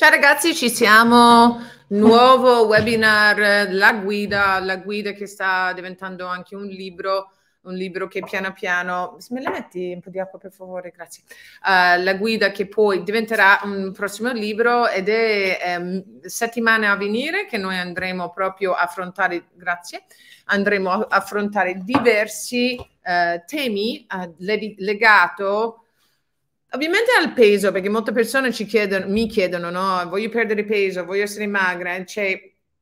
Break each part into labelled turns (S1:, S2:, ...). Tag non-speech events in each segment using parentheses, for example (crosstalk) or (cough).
S1: Ciao ragazzi, ci siamo. Nuovo webinar, la guida, la guida che sta diventando anche un libro, un libro che piano piano, se me la metti un po' di acqua per favore, grazie, uh, la guida che poi diventerà un prossimo libro ed è um, ehm, settimane a venire che noi andremo proprio a affrontare, grazie, andremo a affrontare diversi uh, temi uh, eh, legati Ovviamente al peso, perché molte persone ci chiedono, mi chiedono, no, voglio perdere peso, voglio essere magra, cioè,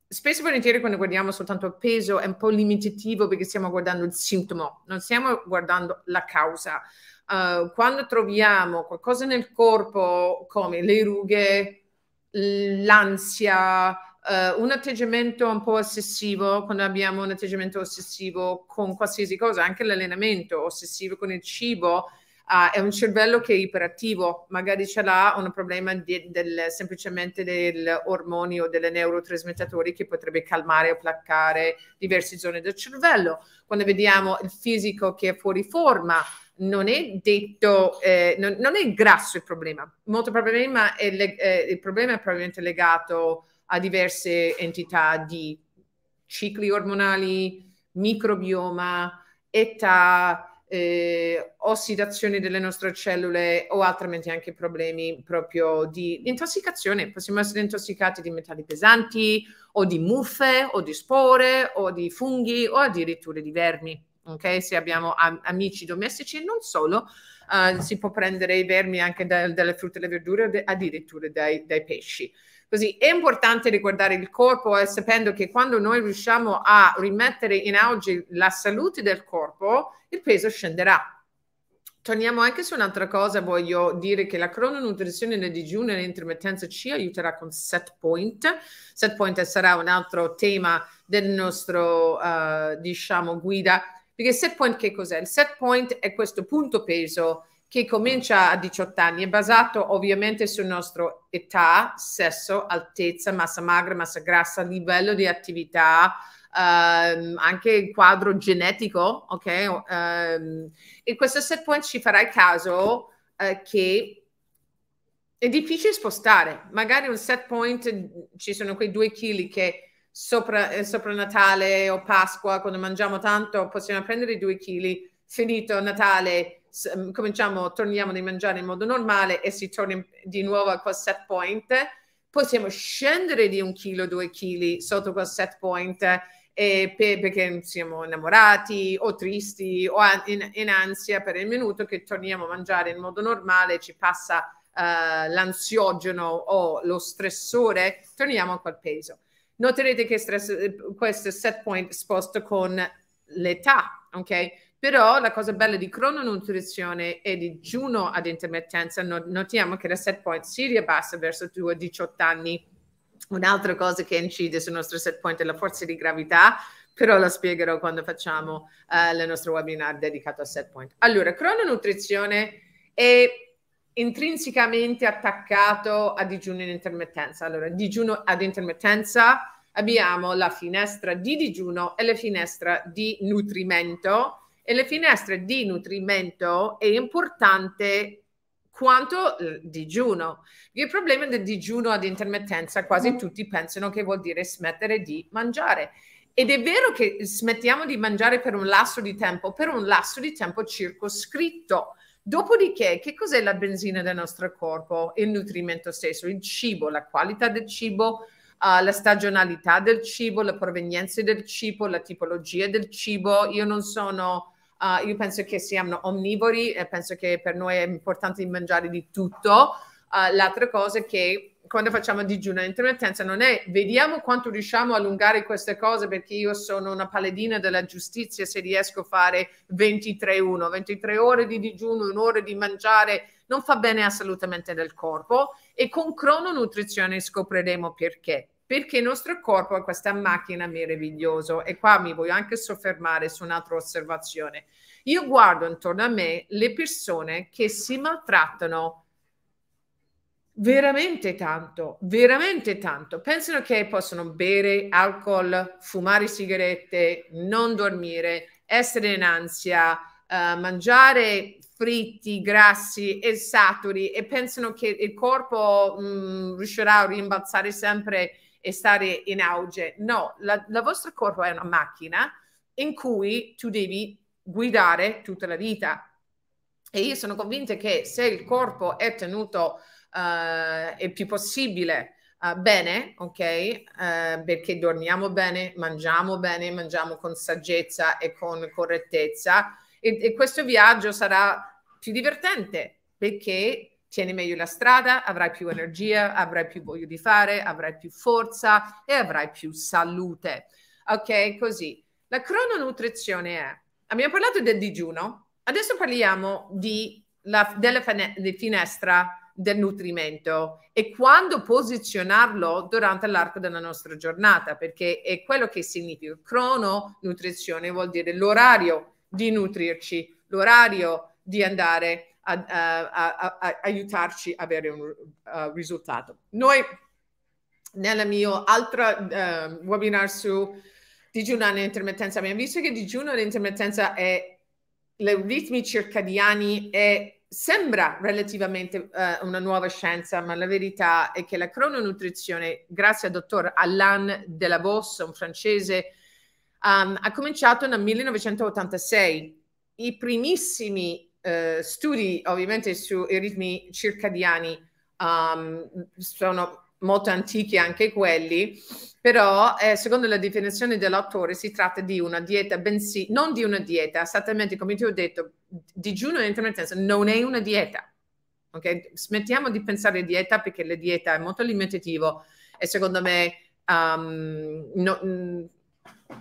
S1: spesso e volentieri quando guardiamo soltanto il peso è un po' limitativo perché stiamo guardando il sintomo, non stiamo guardando la causa. Uh, quando troviamo qualcosa nel corpo come le rughe, l'ansia, uh, un atteggiamento un po' ossessivo, quando abbiamo un atteggiamento ossessivo con qualsiasi cosa, anche l'allenamento ossessivo con il cibo, uh, è un cervello che è iperattivo, magari ce l'ha un problema di, del, semplicemente degli ormoni o delle neurotrasmettatori che potrebbe calmare o placcare diverse zone del cervello. Quando vediamo il fisico che è fuori forma, non è detto, eh, non, non, è grasso il problema, molto problema è le, eh, il problema è probabilmente legato a diverse entità di cicli ormonali, microbioma, età, eh, ossidazione delle nostre cellule o altrimenti anche problemi proprio di intossicazione. Possiamo essere intossicati di metalli pesanti o di muffe o di spore o di funghi o addirittura di vermi. Okay? Se abbiamo am- amici domestici e non solo, uh, si può prendere i vermi anche da- dalle frutte e le verdure de- addirittura dai, dai pesci. Così è importante ricordare il corpo e eh, sapendo che quando noi riusciamo a rimettere in auge la salute del corpo, il peso scenderà. Torniamo anche su un'altra cosa, voglio dire che la crononutrizione nel digiuno e l'intermittenza ci aiuterà con set point. Set point sarà un altro tema del nostro, uh, diciamo, guida, perché set point che cos'è? Il set point è questo punto peso che comincia a 18 anni, è basato ovviamente sul nostro età, sesso, altezza, massa magra, massa grassa, livello di attività, ehm, anche il quadro genetico, ok? Ehm, e questo set point ci farà il caso eh, che è difficile spostare, magari un set point ci sono quei due chili che sopra, eh, sopra Natale o Pasqua, quando mangiamo tanto, possiamo prendere due chili, finito Natale cominciamo, torniamo a mangiare in modo normale e si torna di nuovo a quel set point, possiamo scendere di un chilo, due chili sotto quel set point e per, perché siamo innamorati o tristi o in, in, ansia per il minuto che torniamo a mangiare in modo normale, ci passa uh, l'ansiogeno o lo stressore, torniamo a quel peso. Noterete che stress, eh, questo set point sposta con l'età, ok? Però la cosa bella di crononutrizione e di giuno ad intermittenza, notiamo che la set point si riabbassa verso 2-18 anni. Un'altra cosa che incide sul nostro set point è la forza di gravità, però la spiegherò quando facciamo uh, il nostro webinar dedicato a set point. Allora, crononutrizione è intrinsecamente attaccato a digiuno in intermittenza. Allora, digiuno ad intermittenza abbiamo la finestra di digiuno e la finestra di nutrimento e le finestre di nutrimento è importante quanto il eh, digiuno. Il problema del digiuno ad intermittenza quasi mm-hmm. tutti pensano che vuol dire smettere di mangiare. Ed è vero che smettiamo di mangiare per un lasso di tempo, per un lasso di tempo circoscritto. Dopodiché, che cos'è la benzina del nostro corpo? Il nutrimento stesso, il cibo, la qualità del cibo, Uh, la stagionalità del cibo, la provenienza del cibo, la tipologia del cibo. Io non sono Uh, io penso che siamo omnivori e penso che per noi è importante mangiare di tutto. Uh, l'altra cosa è che quando facciamo digiuno intermittenza non è vediamo quanto riusciamo a allungare queste cose perché io sono una paladina della giustizia se riesco a fare 23-1, 23 ore di digiuno, un'ora di mangiare, non fa bene assolutamente del corpo e con crononutrizione scopriremo perché perché il nostro corpo è questa macchina meravigliosa e qua mi voglio anche soffermare su un'altra osservazione. Io guardo intorno a me le persone che si maltrattano veramente tanto, veramente tanto. Pensano che possono bere alcol, fumare sigarette, non dormire, essere in ansia, uh, mangiare fritti, grassi e saturi e pensano che il corpo mh, mm, riuscirà a rimbalzare sempre e stare in auge. No, la, la vostra corpo è una macchina in cui tu devi guidare tutta la vita. E io sono convinta che se il corpo è tenuto uh, il più possibile uh, bene, ok? Uh, perché dormiamo bene, mangiamo bene, mangiamo con saggezza e con correttezza, e, e questo viaggio sarà più divertente perché tieni meglio la strada, avrai più energia, avrai più voglia di fare, avrai più forza e avrai più salute. Ok, così. La crononutrizione è, abbiamo parlato del digiuno, adesso parliamo di la, della finestra del nutrimento e quando posizionarlo durante l'arco della nostra giornata, perché è quello che significa crono vuol dire l'orario di nutrirci, l'orario di andare a eh, a, a, a, aiutarci ad avere un uh, risultato. Noi nella mia altra uh, webinar su digiuno e intermittenza abbiamo visto che digiuno e intermittenza è le ritmi circadiani e sembra relativamente uh, una nuova scienza, ma la verità è che la crononutrizione, grazie al dottor Alain Delabosse, un francese, um, ha cominciato nel 1986. I primissimi eh, studi ovviamente sui ritmi circadiani um, sono molto antichi anche quelli, però eh, secondo la definizione dell'autore si tratta di una dieta, bensì non di una dieta, esattamente come ti ho detto, digiuno e intermittenza non è una dieta. Okay? Smettiamo di pensare a dieta perché la dieta è molto limitativa e secondo me um, no, mm,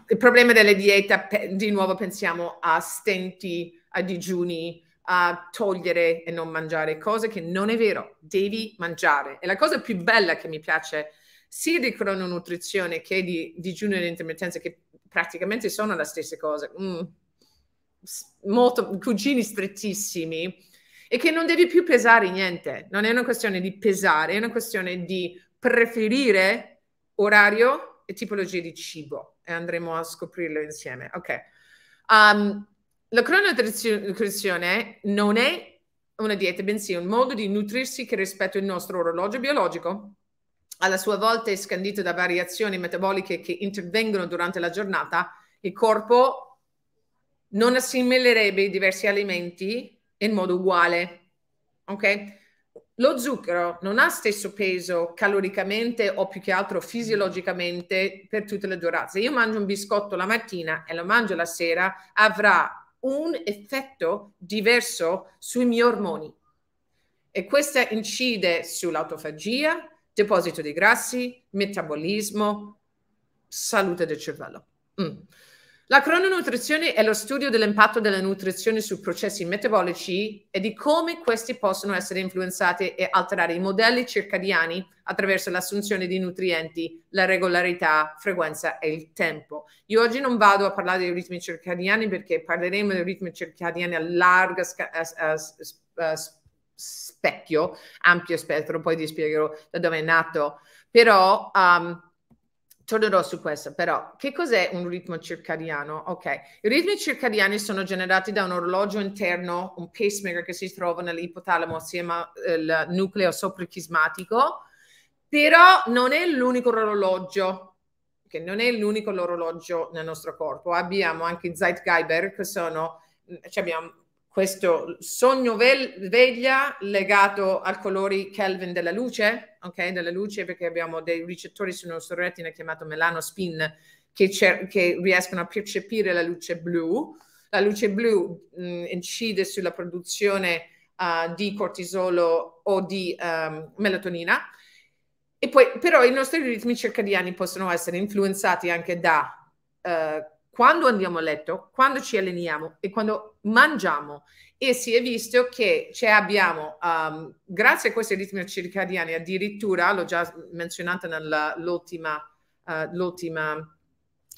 S1: il problema delle diete, di nuovo pensiamo a stenti, a digiuni, a togliere e non mangiare cose che non è vero, devi mangiare. E la cosa più bella che mi piace sia di crononutrizione che di digiuno e intermittenza, che praticamente sono la stessa cosa, mm, molto, cugini strettissimi, è che non devi più pesare niente. Non è una questione di pesare, è una questione di preferire orario e tipologia di cibo. E andremo a scoprirlo insieme. Ok. Um, la crononutrizione non è una dieta, bensì un modo di nutrirsi che rispetto il nostro orologio biologico. Alla sua volta è scandito da variazioni metaboliche che intervengono durante la giornata, il corpo non assimilerebbe i diversi alimenti in modo uguale. Ok? Lo zucchero non ha stesso peso caloricamente o più che altro fisiologicamente per tutte le durate. razze. Io mangio un biscotto la mattina e lo mangio la sera, avrà un effetto diverso sui miei ormoni e questa incide sull'autofagia, deposito di grassi, metabolismo, salute del cervello. Mm. La crononutrizione è lo studio dell'impatto della nutrizione sui processi metabolici e di come questi possono essere influenzati e alterare i modelli circadiani attraverso l'assunzione di nutrienti, la regolarità, frequenza e il tempo. Io oggi non vado a parlare dei ritmi circadiani perché parleremo dei ritmi circadiani a largo sca- a, a, a, specchio, ampio spettro, poi ti spiegherò da dove è nato, però um, tornerò su questo, però che cos'è un ritmo circadiano? Ok, i ritmi circadiani sono generati da un orologio interno, un pacemaker che si trova nell'ipotalamo assieme al eh, nucleo soprachismatico, però non è l'unico orologio, che non è l'unico orologio nel nostro corpo. Abbiamo anche Zeitgeber, che sono, mm, cioè abbiamo questo sogno veglia legato al colore Kelvin della luce, ok? Della luce perché abbiamo dei ricettori sulla nostra retina chiamato melanospin che, che riescono a percepire la luce blu. La luce blu mh, mm, incide sulla produzione uh, di cortisolo o di um, melatonina. E poi, però i nostri ritmi circadiani possono essere influenzati anche da uh, quando andiamo a letto, quando ci alleniamo e quando mangiamo. E si è visto che cioè abbiamo, um, grazie a questi ritmi circadiani, addirittura, l'ho già menzionato nell'ultima, uh, eh,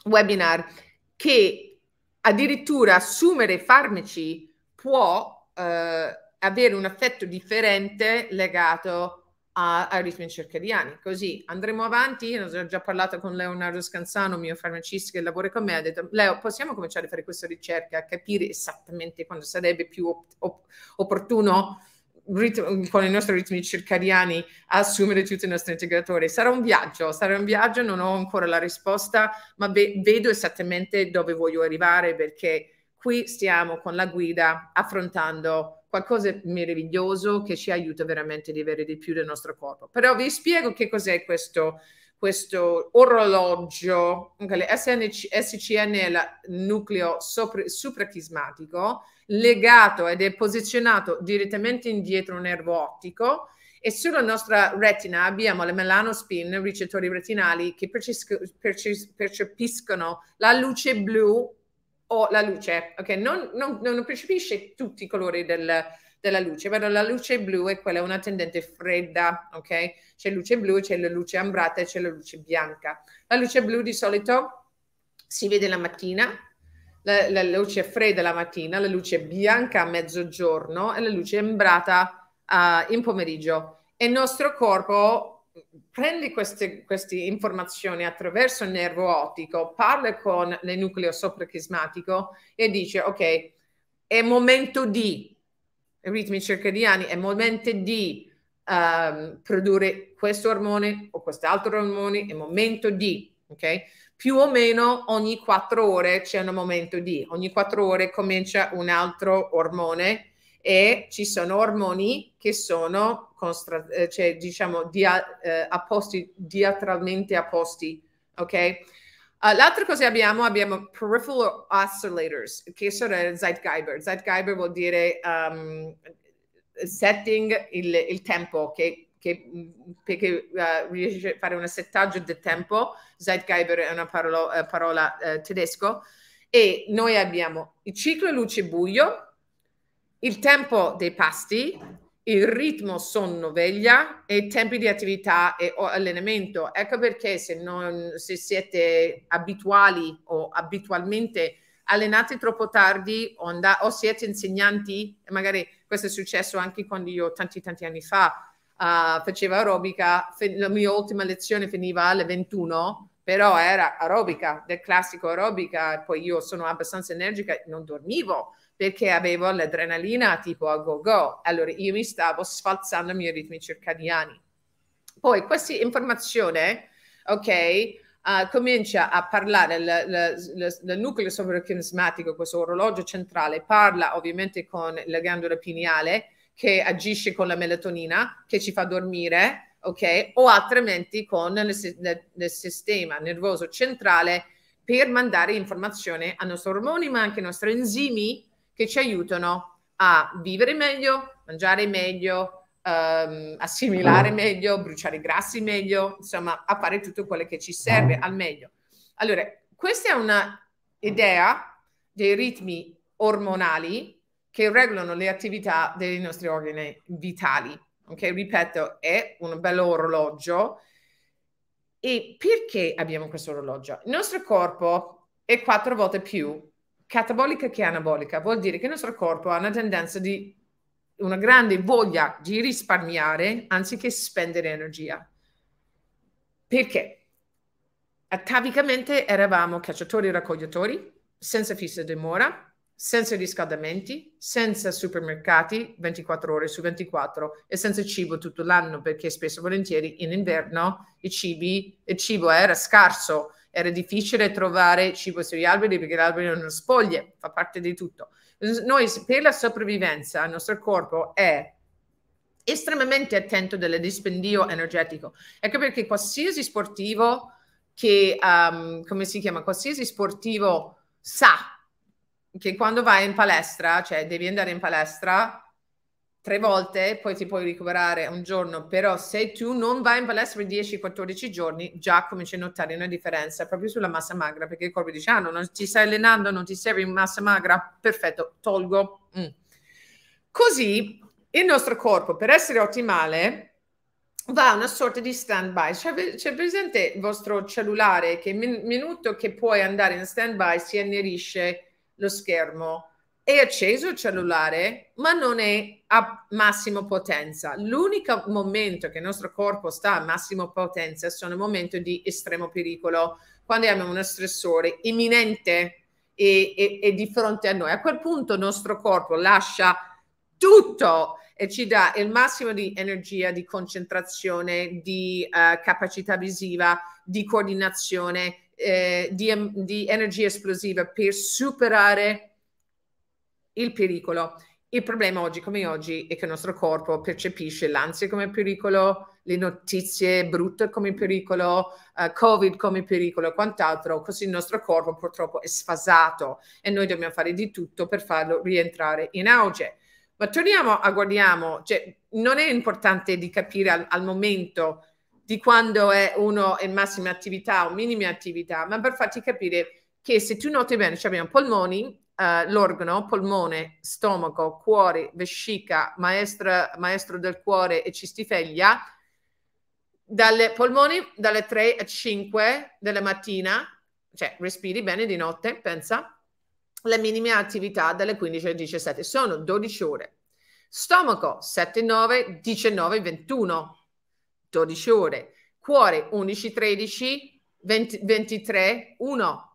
S1: webinar, che addirittura assumere farmaci può uh, avere un effetto differente legato a a, a ritmi circadiani. Così andremo avanti. Io ho già parlato con Leonardo Scanzano, mio farmacista che lavora con me, ha detto: Leo, possiamo cominciare a fare questa ricerca, a capire esattamente quando sarebbe più op- op- opportuno rit- con i nostri ritmi circadiani assumere tutti i nostri integratori. Sarà un viaggio, sarà un viaggio, non ho ancora la risposta, ma ve- vedo esattamente dove voglio arrivare perché qui stiamo con la guida affrontando qualcosa di meraviglioso che ci aiuta veramente di avere di più del nostro corpo. Però vi spiego che cos'è questo, questo orologio. SNC, SCN è il nucleo sopra, suprachismatico legato ed è posizionato direttamente indietro un nervo ottico e sulla nostra retina abbiamo le melanospin, i ricettori retinali che percepiscono la luce blu o la luce, ok? Non, non, non percepisce tutti i colori del, della luce, però la luce blu è quella, una tendente fredda, ok? C'è luce blu, c'è la luce ambrata e c'è la luce bianca. La luce blu di solito si vede la mattina, la, la luce fredda la mattina, la luce bianca a mezzogiorno e la luce ambrata uh, in pomeriggio. E il nostro corpo prendi queste, queste, informazioni attraverso il nervo ottico, parla con il nucleo soprachismatico e dice ok, è momento di, ritmi circadiani, è momento di um, produrre questo ormone o quest'altro ormone, è momento di, ok? Più o meno ogni quattro ore c'è un momento di, ogni quattro ore comincia un altro ormone e ci sono ormoni che sono constra- eh, cioè, diciamo dia- eh, apposti, diatralmente apposti, ok? Uh, l'altra cosa che abbiamo, abbiamo peripheral oscillators, che sono zeitgeber zeitgeber vuol dire um, setting il, il, tempo, che, che perché uh, riesce a fare un settaggio del tempo. zeitgeber è una parola, uh, tedesco. E noi abbiamo il ciclo luce-buio, il tempo dei pasti, il ritmo sonno-veglia e i tempi di attività e allenamento. Ecco perché se, non, se siete abituali o abitualmente allenati troppo tardi o, and- o siete insegnanti, e magari questo è successo anche quando io tanti tanti anni fa uh, facevo aerobica, fin- la mia ultima lezione finiva alle 21, però era aerobica, del classico aerobica, poi io sono abbastanza energica, non dormivo perché avevo l'adrenalina tipo a go go, allora io mi stavo sfalzando i miei ritmi circadiani. Poi questa informazione, ok, Uh, comincia a parlare il nucleo sovrachiasmatico, questo orologio centrale, parla ovviamente con la ghiandola pineale che agisce con la melatonina che ci fa dormire, ok? O altrimenti con il sistema nervoso centrale per mandare informazione ai nostri ormoni, ma anche ai nostri enzimi che ci aiutano a vivere meglio, mangiare meglio, ehm, assimilare mm. meglio, bruciare grassi meglio, insomma, a fare tutto quello che ci serve mm. al meglio. Allora, questa è un'idea dei ritmi ormonali che regolano le attività dei nostri organi vitali. Ok, ripeto, è un bello orologio. E perché abbiamo questo orologio? Il nostro corpo è quattro volte più catabolica che anabolica, vuol dire che il nostro corpo ha una tendenza di una grande voglia di risparmiare anziché spendere energia. Perché? Atavicamente eravamo cacciatori e raccoglitori, senza fissa dimora, senza riscaldamenti, senza supermercati 24 ore su 24 e senza cibo tutto l'anno perché spesso e volentieri in inverno il, cibi, il cibo era scarso era difficile trovare cibo sugli alberi perché gli alberi erano spoglie, fa parte di tutto. Noi per la sopravvivenza il nostro corpo è estremamente attento del dispendio energetico. Ecco perché qualsiasi sportivo che, um, come si chiama, qualsiasi sportivo sa che quando vai in palestra, cioè devi andare in palestra tre volte, poi ti puoi ricoverare un giorno, però se tu non vai in palestra per 10-14 giorni, già cominci a notare una differenza proprio sulla massa magra, perché il corpo dice, ah, non ti stai allenando, non ti serve in massa magra, perfetto, tolgo. Mm. Così il nostro corpo, per essere ottimale, va a una sorta di stand-by. C'è, c'è presente il vostro cellulare che il min- minuto che puoi andare in stand-by si annerisce lo schermo è acceso il cellulare, ma non è a massima potenza. L'unico momento che il nostro corpo sta a massima potenza sono i momenti di estremo pericolo, quando abbiamo uno stressore imminente e, e, e di fronte a noi. A quel punto il nostro corpo lascia tutto e ci dà il massimo di energia, di concentrazione, di uh, capacità visiva, di coordinazione, eh, di, di energia esplosiva per superare il pericolo. Il problema oggi come oggi è che il nostro corpo percepisce l'ansia come pericolo, le notizie brutte come pericolo, uh, Covid come pericolo e quant'altro, così il nostro corpo purtroppo è sfasato e noi dobbiamo fare di tutto per farlo rientrare in auge. Ma torniamo a guardiamo, cioè, non è importante di capire al, al momento di quando è uno in massima attività o minima attività, ma per farti capire che se tu noti bene, cioè abbiamo polmoni eh, l'organo, polmone, stomaco, cuore, vescica, maestra, maestro del cuore e cistifeglia, dalle polmoni dalle 3 a 5 della mattina, cioè respiri bene di notte, pensa, le minime attività dalle 15 alle 17, sono 12 ore. Stomaco 7, 9, 19, 21, 12 ore. Cuore 11, 13, 20, 23, 1,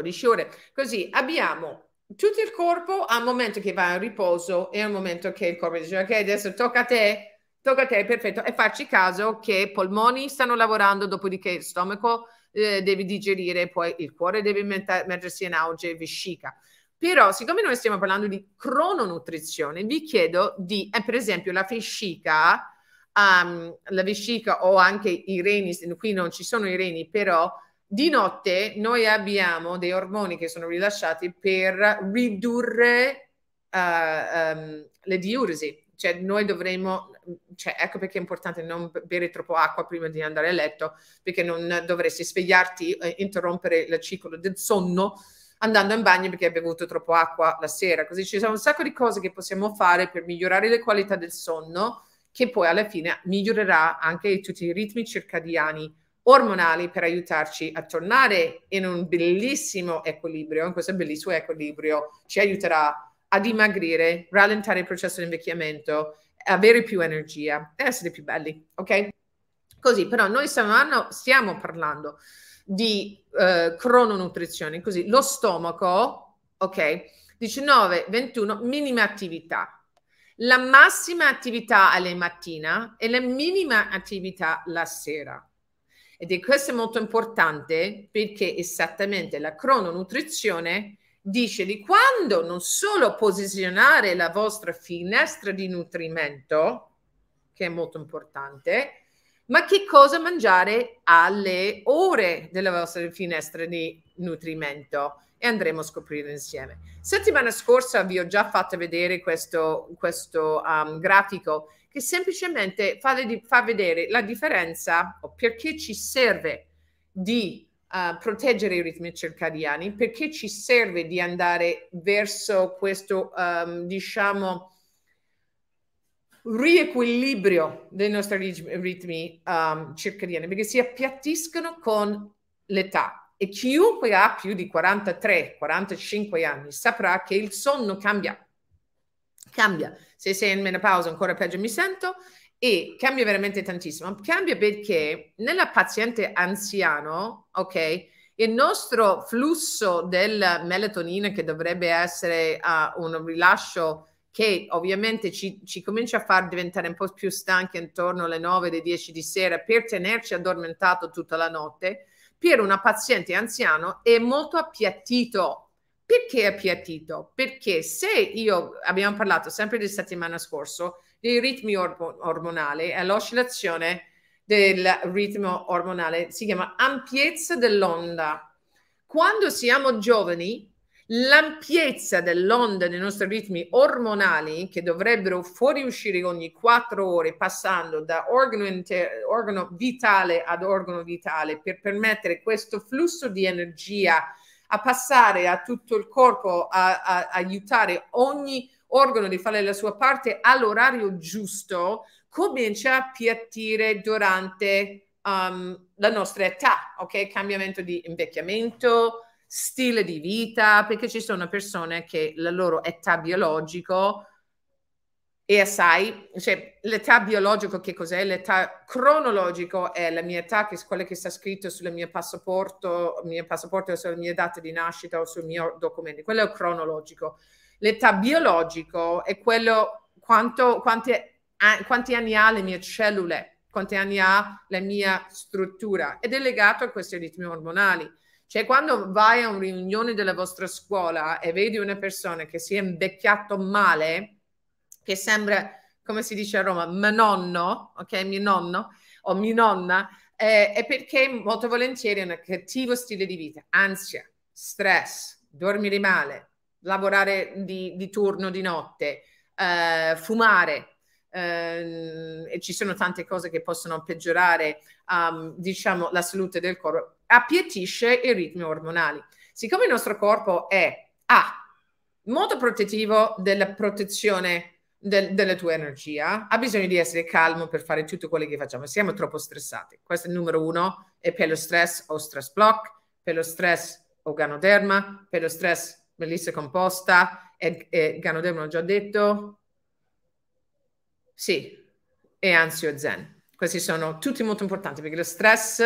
S1: 12 certo, ore. Così abbiamo tutto il corpo a un momento che va in riposo e a un momento che il corpo dice ok adesso tocca a te, tocca a te, perfetto. E farci caso che i polmoni stanno lavorando, dopodiché il stomaco eh, devi digerire, poi il cuore deve mettersi in auge, e vescica. Però, siccome noi stiamo parlando di crononutrizione, vi chiedo di, eh, per esempio, la vescica, um, la vescica o anche i reni, qui non ci sono i reni, però di notte noi abbiamo dei ormoni che sono rilasciati per ridurre uh, um, le diuresi, cioè noi dovremmo, cioè, ecco perché è importante non bere troppo acqua prima di andare a letto, perché non dovresti svegliarti e interrompere il ciclo del sonno andando in bagno perché hai bevuto troppo acqua la sera. Così ci sono un sacco di cose che possiamo fare per migliorare le qualità del sonno, che poi alla fine migliorerà anche tutti i ritmi circadiani ormonali per aiutarci a tornare in un bellissimo equilibrio, in questo bellissimo equilibrio ci aiuterà a dimagrire, rallentare il processo di invecchiamento, avere più energia e essere più belli, ok? Così, però noi stiamo, stiamo parlando di eh, crononutrizione, così lo stomaco, ok? 19, 21, minima attività. La massima attività alle mattina e la minima attività la sera ed è questo è molto importante perché esattamente la crononutrizione dice di quando non solo posizionare la vostra finestra di nutrimento, che è molto importante, ma che cosa mangiare alle ore della vostra finestra di nutrimento e andremo a scoprire insieme. Settimana scorsa vi ho già fatto vedere questo, questo um, grafico che semplicemente fa, di, fa vedere la differenza o perché ci serve di uh, proteggere i ritmi circadiani, perché ci serve di andare verso questo, um, diciamo, riequilibrio dei nostri ritmi um, circadiani, perché si appiattiscono con l'età. E chiunque ha più di 43, 45 anni saprà che il sonno cambia, cambia se sei in menopausa ancora peggio mi sento e cambia veramente tantissimo. Cambia perché nella paziente anziano, ok, il nostro flusso del melatonina che dovrebbe essere uh, un rilascio che ovviamente ci, ci, comincia a far diventare un po' più stanchi intorno alle 9 alle 10 di sera per tenerci addormentato tutta la notte, per una paziente anziano è molto appiattito perché è appiattito? Perché se io, abbiamo parlato sempre della settimana scorsa, dei ritmi ormonali e l'oscillazione del ritmo ormonale, si chiama ampiezza dell'onda. Quando siamo giovani, l'ampiezza dell'onda dei nostri ritmi ormonali, che dovrebbero fuoriuscire ogni quattro ore, passando da organo, inter- organo vitale ad organo vitale, per permettere questo flusso di energia a passare a tutto il corpo, a, a, aiutare ogni organo di fare la sua parte all'orario giusto, comincia a piattire durante um, la nostra età, ok? Cambiamento di invecchiamento, stile di vita, perché ci sono persone che la loro età biologica e assai, cioè, l'età biologica che cos'è? L'età cronologico è la mia età, che è quella che sta scritto sul mio passaporto, mio passaporto o sulla mia data di nascita o sul mio documento, quello è cronologico. L'età biologico è quello quanto, quante, a, quanti anni ha le mie cellule, quanti anni ha la mia struttura ed è legato a questi ritmi ormonali. Cioè, quando vai a una riunione della vostra scuola e vedi una persona che si è invecchiato male, che sembra, come si dice a Roma, nonno, ok, mio nonno o mia nonna, eh, è perché molto volentieri è un cattivo stile di vita, ansia, stress, dormire male, lavorare di, di turno di notte, eh, fumare, Uh, e ci sono tante cose che possono peggiorare um, diciamo la salute del corpo appiattisce i ritmi ormonali siccome il nostro corpo è A molto protettivo della protezione del, della tua energia, ha bisogno di essere calmo per fare tutto quello che facciamo. Siamo troppo stressati. Questo è il numero uno. E per lo stress o stress block, per lo stress o ganoderma, per lo stress melissa composta e, e ganoderma ho già detto. Sì, e ansio zen. Questi sono tutti molto importanti perché lo stress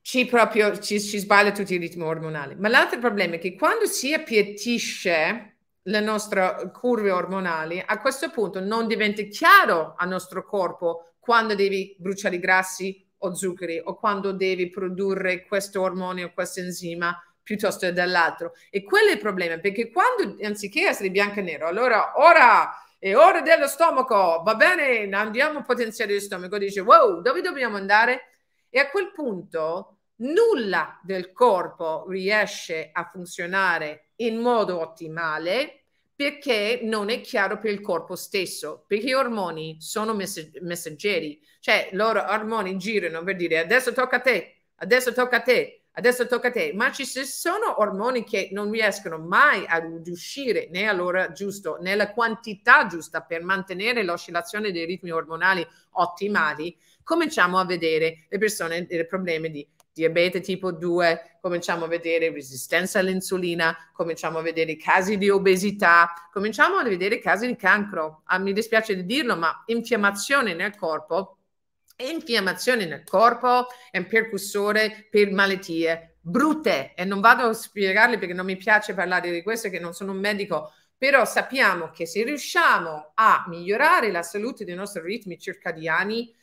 S1: ci, proprio, ci, ci sbaglia tutti i ritmi ormonali. Ma l'altro problema è che quando si appiattisce le nostre curve ormonali, a questo punto non diventa chiaro al nostro corpo quando devi bruciare grassi o zuccheri o quando devi produrre questo ormone o questo enzima piuttosto che dall'altro. E quello è il problema, perché quando anziché essere bianco e nero, allora ora è ora dello stomaco, va bene, andiamo a potenziare lo stomaco, dice wow, dove dobbiamo andare? E a quel punto nulla del corpo riesce a funzionare in modo ottimale perché non è chiaro per il corpo stesso, perché gli ormoni sono messaggeri, cioè loro ormoni girano per dire adesso tocca a te, adesso tocca a te, adesso tocca a te, ma ci sono ormoni che non riescono mai ad uscire né all'ora giusta né alla quantità giusta per mantenere l'oscillazione dei ritmi ormonali ottimali, cominciamo a vedere le persone dei problemi di diabete tipo 2, cominciamo a vedere resistenza all'insulina, cominciamo a vedere casi di obesità, cominciamo a vedere casi di cancro. Ah, mi dispiace di dirlo, ma infiammazione nel corpo, infiammazione nel corpo è un percussore per malattie brutte e non vado a spiegarle perché non mi piace parlare di questo che non sono un medico, però sappiamo che se riusciamo a migliorare la salute dei nostri ritmi circadiani,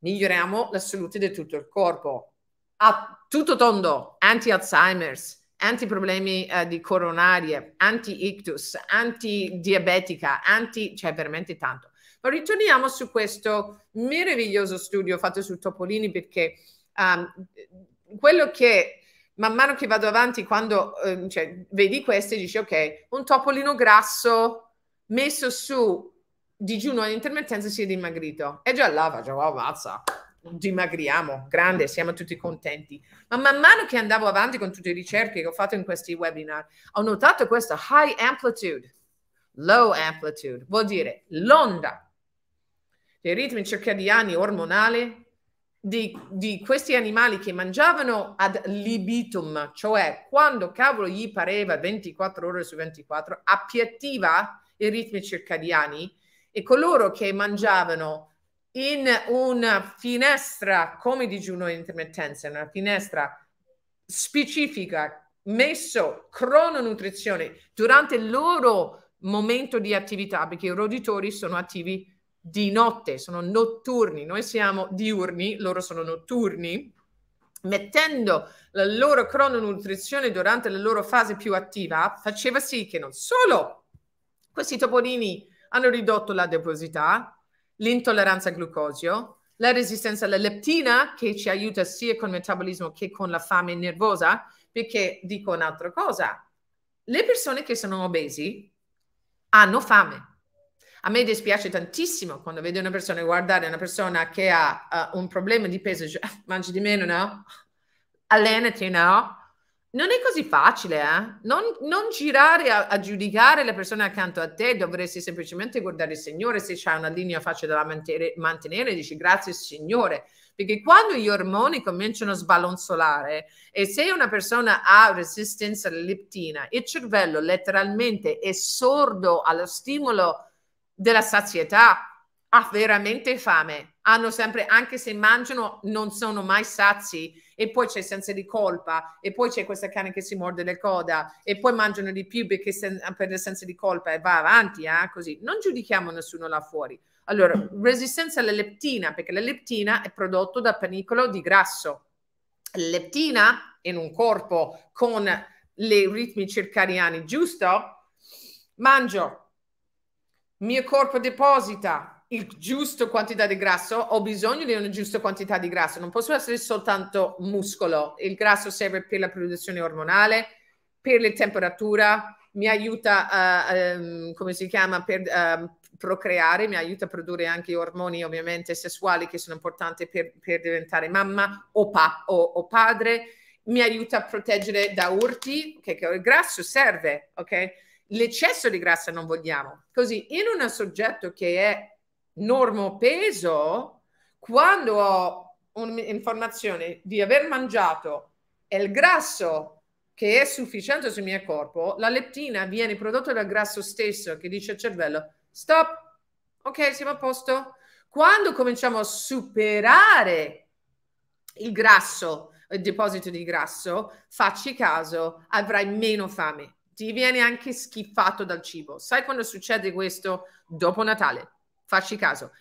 S1: miglioriamo la salute di tutto il corpo a tutto tondo, anti-Alzheimer's, anti-problemi eh, di coronarie, anti-ictus, anti-diabetica, anti... cioè veramente tanto. Ma ritorniamo su questo meraviglioso studio fatto su Topolini perché um, quello che man mano che vado avanti, quando um, cioè, vedi queste, dici ok, un topolino grasso messo su digiuno all'intermittenza si è dimagrito. E già là faccio, wow, oh, mazza, dimagriamo, grande, siamo tutti contenti. Ma man mano che andavo avanti con tutte le ricerche che ho fatto in questi webinar, ho notato questa high amplitude, low amplitude, vuol dire l'onda dei ritmi circadiani ormonali di, di questi animali che mangiavano ad libitum, cioè quando cavolo gli pareva 24 ore su 24, appiattiva i ritmi circadiani e coloro che mangiavano in una finestra come digiuno intermittenza, una finestra specifica, messo crononutrizione durante il loro momento di attività, perché i roditori sono attivi di notte, sono notturni, noi siamo diurni, loro sono notturni, mettendo la loro crononutrizione durante la loro fase più attiva, faceva sì che non solo questi topolini hanno ridotto la deposità, l'intolleranza al glucosio, la resistenza alla leptina che ci aiuta sia con il metabolismo che con la fame nervosa, perché dico un'altra cosa, le persone che sono obesi hanno fame. A me dispiace tantissimo quando vedo una persona guardare una persona che ha uh, un problema di peso, ah, mangi di meno, no? Allenati, no? Non è così facile, eh? Non, non girare a, a, giudicare le persone accanto a te, dovresti semplicemente guardare il Signore, se c'è una linea facile da mantere, mantenere, dici grazie Signore, perché quando gli ormoni cominciano a sbalonzolare e se una persona ha resistenza alla leptina, il cervello letteralmente è sordo allo stimolo della sazietà, ha veramente fame. Hanno sempre, anche se mangiano, non sono mai sazi. E poi c'è senso di colpa. E poi c'è questa cane che si morde le coda. E poi mangiano di più perché sen- per il senso di colpa e va avanti. Eh? Così. Non giudichiamo nessuno là fuori. Allora, resistenza alla leptina, perché la leptina è prodotto da panicolo di grasso. leptina in un corpo con i ritmi circadiani giusto, mangio, mio corpo deposita, il giusto quantità di grasso, ho bisogno di una giusta quantità di grasso, non posso essere soltanto muscolo. Il grasso serve per la produzione ormonale, per la temperatura, mi aiuta a, um, come si chiama, per um, procreare, mi aiuta a produrre anche ormoni ovviamente sessuali che sono importanti per, per diventare mamma o, pa- o, o padre, mi aiuta a proteggere da urti, che, che il grasso serve, ok? L'eccesso di grassa non vogliamo. Così in un soggetto che è normo peso quando ho un'informazione di aver mangiato il grasso che è sufficiente sul mio corpo, la leptina viene prodotta dal grasso stesso che dice al cervello stop, ok, siamo a posto. Quando cominciamo a superare il grasso, il deposito di grasso, facci caso, avrai meno fame. Ti viene anche schifato dal cibo. Sai quando succede questo? Dopo Natale. Facci caso.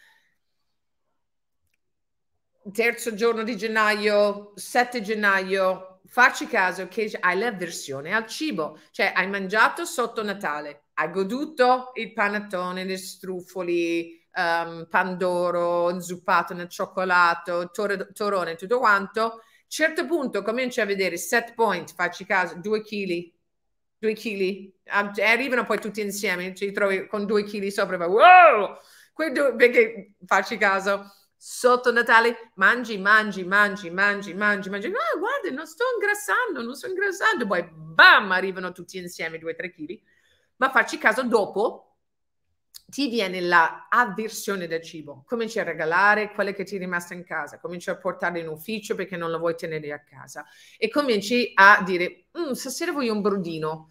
S1: Terzo giorno di gennaio, 7 gennaio, facci caso che hai l'avversione al cibo, cioè hai mangiato sotto Natale, hai goduto il panettone, gli struffoli, um, ehm, pandoro, inzuppato nel cioccolato, tor- torone, tutto quanto. certo punto cominci a vedere set point, facci caso, 2 kg, 2 kg, arrivano poi tutti insieme, ci trovi con 2 kg sopra e vai wow! perché facci caso, sotto Natale mangi, mangi, mangi, mangi, mangi, mangi, ah guarda non sto ingrassando, non sto ingrassando, poi bam arrivano tutti insieme 2-3 kg, ma facci caso dopo ti viene la avversione del cibo, cominci a regalare quello che ti è rimasto in casa, cominci a portarlo in ufficio perché non lo vuoi tenere a casa e cominci a dire mm, stasera voglio un brudino,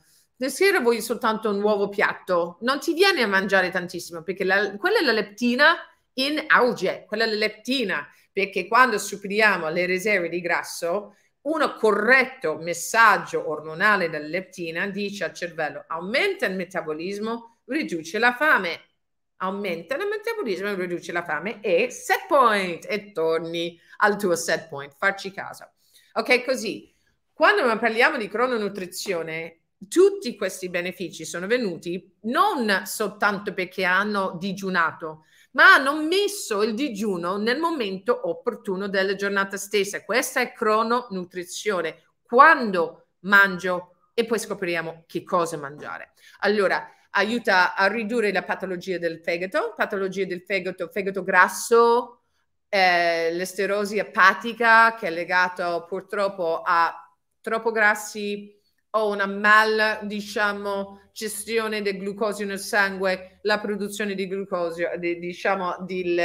S1: sera voglio soltanto un uovo piatto, non ti viene a mangiare tantissimo perché la, quella è la leptina in auge, quella è la leptina, perché quando superiamo le riserve di grasso, un corretto messaggio ormonale della leptina dice al cervello aumenta il metabolismo, riduce la fame, aumenta il metabolismo, riduce la fame e set point e torni al tuo set point, farci caso. Ok, così. Quando parliamo di crononutrizione, tutti questi benefici sono venuti non soltanto perché hanno digiunato, ma hanno messo il digiuno nel momento opportuno della giornata stessa. Questa è crononutrizione. Quando mangio e poi scopriamo che cosa mangiare. Allora, aiuta a ridurre la patologia del fegato, patologie del fegato, fegato grasso, eh, l'esterosi epatica che è legata purtroppo a troppo grassi, o una mal, diciamo, gestione del glucosio nel sangue, la produzione di glucosio, di, diciamo, di,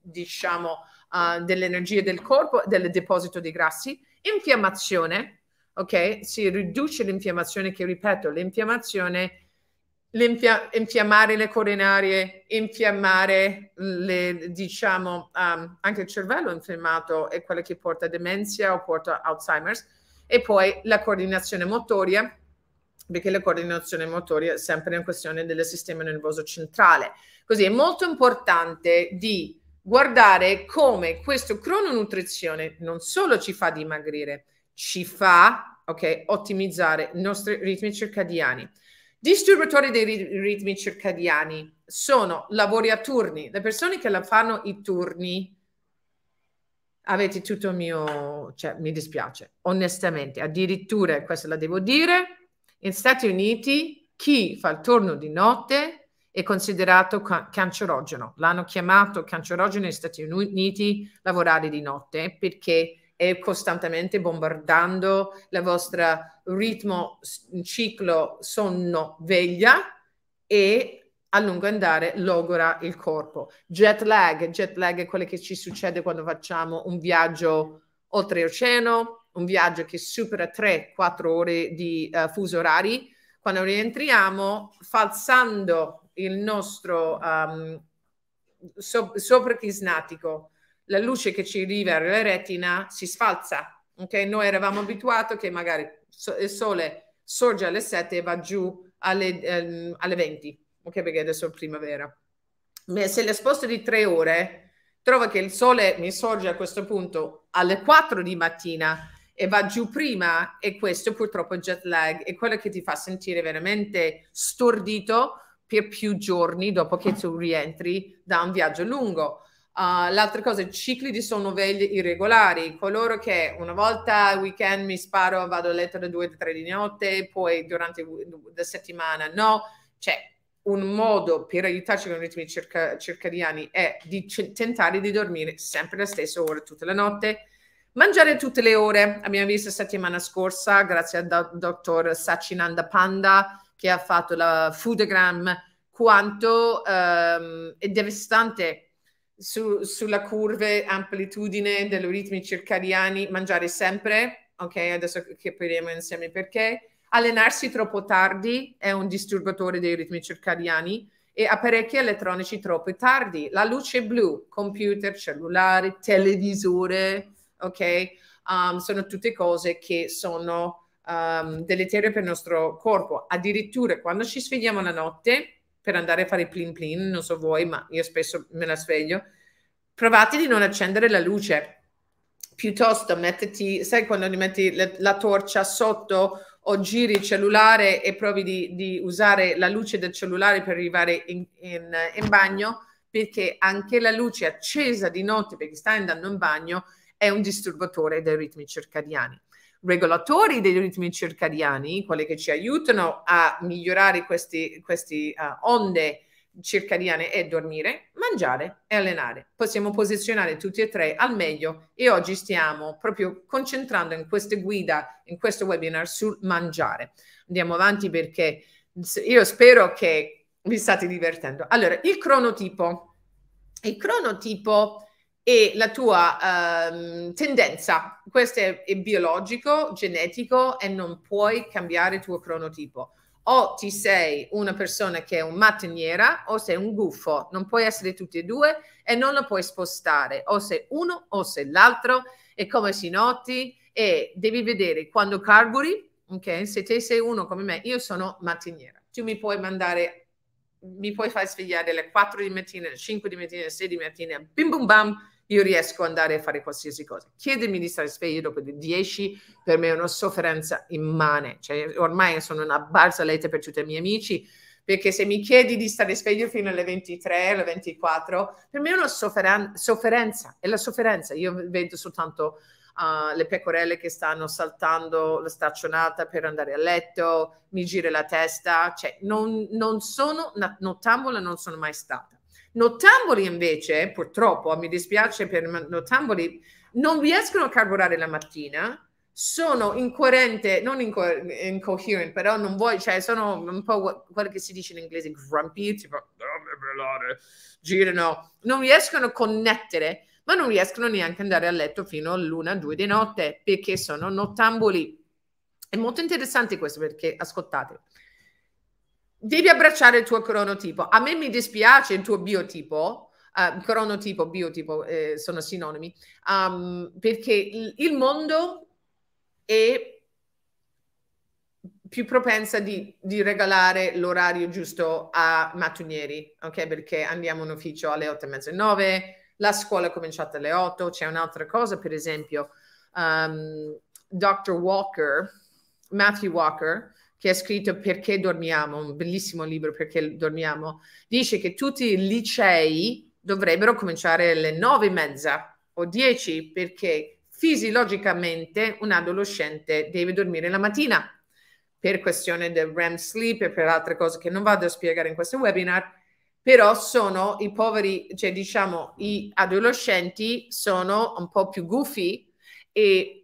S1: diciamo uh, ah, dell'energia del corpo, del deposito di grassi, infiammazione, ok? Si riduce l'infiammazione, che ripeto, l'infiammazione infiammare le coronarie, infiammare le, diciamo, um, anche il cervello infiammato è quello che porta a demenza o porta Alzheimer's e poi la coordinazione motoria, eh, perché la coordinazione motoria è sempre una questione del sistema nervoso centrale. Così è molto importante di guardare come questa crononutrizione non solo ci fa dimagrire, ci fa okay, ottimizzare i nostri ritmi circadiani. Disturbatori dei ritmi circadiani sono lavori a turni, le persone che la fanno i turni, avete tutto il mio, cioè mi dispiace, onestamente, addirittura, questo la devo dire, negli Stati Uniti chi fa il turno di notte è considerato cancerogeno. L'hanno chiamato cancerogeno negli Stati Uniti lavorare di notte perché è costantemente bombardando il vostro ritmo, ciclo sonno-veglia e a lungo andare logora il corpo. Jet lag, jet lag è quello che ci succede quando facciamo un viaggio oltreoceano, un viaggio che supera 3-4 ore di uh, fuso orari. Quando rientriamo, falsando il nostro um, so- soprachisnatico, la luce che ci arriva alla retina si sfalza. Okay? Noi eravamo abituati che magari so- il sole sorge alle 7 e va giù alle, um, alle 20 ok? Perché adesso è primavera. Ma se la sposto di tre ore, trovo che il sole mi sorge a questo punto alle 4 di mattina e va giù prima e questo purtroppo è jet lag è quello che ti fa sentire veramente stordito per più giorni dopo che tu rientri da un viaggio lungo. Uh, l'altra cosa, cicli di sonnoveglie irregolari, coloro che una volta al weekend mi sparo, vado a letto alle 2 3 di notte, poi durante la settimana no, cioè un modo per aiutarci con i ritmi circa, circadiani è di c- tentare di dormire sempre la stessa ora tutta la notte, mangiare tutte le ore. Abbiamo visto la settimana scorsa, grazie al do- dottor Sachinanda Panda, che ha fatto la Foodogram, quanto ehm, è devastante su, sulla curva amplitudine dei ritmi circadiani mangiare sempre. Ok, adesso capiremo insieme perché Allenarsi troppo tardi è un disturbatore dei ritmi circadiani e apparecchi elettronici troppo tardi. La luce blu, computer, cellulare, televisore, ok? Um, sono tutte cose che sono um, deleterie per il nostro corpo. Addirittura quando ci svegliamo la notte per andare a fare plin plin, non so voi, ma io spesso me la sveglio, provate di non accendere la luce. Piuttosto mettiti, sai quando metti la, la torcia sotto o giri il cellulare e provi di, di usare la luce del cellulare per arrivare in, in, in bagno, perché anche la luce accesa di notte perché stai andando in bagno è un disturbatore dei ritmi circadiani regolatori dei ritmi circadiani, quelli che ci aiutano a migliorare queste uh, eh, onde circadiane è dormire, mangiare e allenare. Possiamo posizionare tutti e tre al meglio e oggi stiamo proprio concentrando in queste guida, in questo webinar sul mangiare. Andiamo avanti perché io spero che vi state divertendo. Allora, il cronotipo. Il cronotipo è la tua um, tendenza. Questo è, è, biologico, genetico e non puoi cambiare il tuo cronotipo o ti sei una persona che è un mattiniera o sei un gufo, non puoi essere tutti e due e non lo puoi spostare, o sei uno o sei l'altro, e come si noti e devi vedere quando carburi, ok? Se te sei uno come me, io sono mattiniera, tu mi puoi mandare, mi puoi far svegliare alle 4 di mattina, alle 5 di mattina, alle 6 di mattina, bim bum bam, io riesco ad andare a fare qualsiasi cosa. Chiedermi di stare sveglio dopo le 10 per me è una sofferenza immane, cioè, ormai sono una barzelletta per tutti i miei amici, perché se mi chiedi di stare sveglio fino alle 23, alle 24, per me è una sofferen- sofferenza, è la sofferenza, io vedo soltanto uh, le pecorelle che stanno saltando la staccionata per andare a letto, mi gira la testa, cioè non, non sono una nottambola, non sono mai stata Nottamboli invece, purtroppo, mi dispiace per Nottamboli, non riescono a carburare la mattina, sono incoerente, non inco- incoherent, però non vuoi, cioè sono un po' quello che si dice in inglese grumpy, tipo, girano, non riescono a connettere, ma non riescono neanche ad andare a letto fino all'una, due di notte, perché sono nottamboli. È molto interessante questo perché, ascoltate, devi abbracciare il tuo cronotipo. A me mi dispiace il tuo biotipo, uh, cronotipo, biotipo eh, sono sinonimi, um, perché il, il, mondo è più propensa di, di, regalare l'orario giusto a mattinieri, ok? Perché andiamo in ufficio alle otto e mezza e nove, la scuola è cominciata alle otto, c'è un'altra cosa, per esempio, um, ehm, Dr. Walker, Matthew Walker, che ha scritto Perché dormiamo, un bellissimo libro Perché dormiamo, dice che tutti i licei dovrebbero cominciare alle nove e mezza o dieci perché fisiologicamente un adolescente deve dormire la mattina per questione del REM sleep e per altre cose che non vado a spiegare in questo webinar, però sono i poveri, cioè diciamo i adolescenti sono un po' più gufi e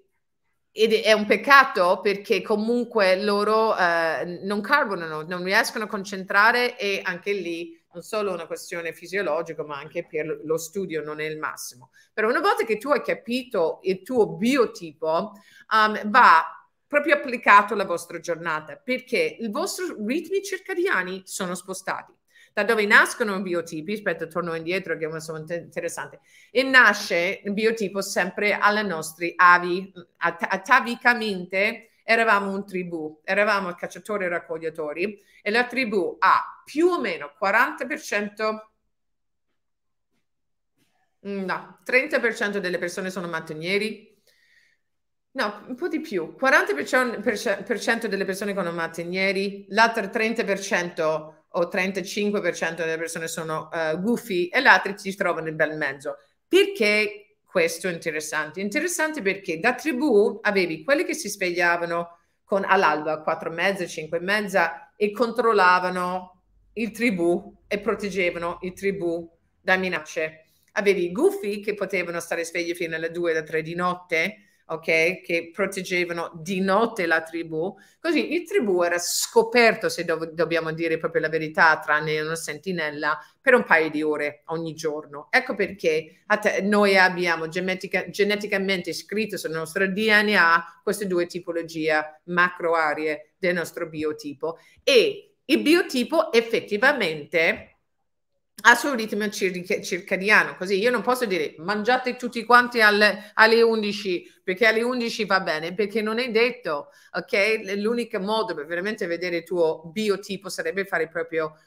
S1: ed è un peccato perché comunque loro eh, non carbonano, non riescono a concentrare e anche lì non solo una questione fisiologica, ma anche per lo studio non è il massimo. Però una volta che tu hai capito il tuo biotipo, um, va proprio applicato alla vostra giornata perché i vostri ritmi circadiani sono spostati da dove nascono i biotipi, aspetta torno indietro che è sono interessante, e nasce il biotipo sempre alle nostre avi, atavicamente eravamo un tribù, eravamo cacciatori e raccogliatori, e la tribù ha più o meno 40%, no, 30% delle persone sono mattonieri, No, un po' di più. 40% delle persone con mattinieri, l'altro 30% o 35% delle persone sono uh, gufi e l'altro si trovano nel bel mezzo. Perché questo è interessante? Interessante perché da tribù avevi quelli che si svegliavano con, all'alba, 4 e mezza, 5 e mezza e controllavano il tribù e proteggevano il tribù da minacce. Avevi i gufi che potevano stare svegli fino alle 2 o 3 di notte ok, che proteggevano di notte la tribù. Così il tribù era scoperto, se do- dobbiamo dire proprio la verità, tranne una sentinella, per un paio di ore ogni giorno. Ecco perché te- noi abbiamo genetica- geneticamente scritto sul nostro DNA queste due tipologie macroaree del nostro biotipo e il biotipo effettivamente ha suo ritmo circadiano, così io non posso dire mangiate tutti quanti alle, alle, 11 perché alle 11 va bene, perché non è detto, ok? L'unico modo per veramente vedere il tuo biotipo sarebbe fare proprio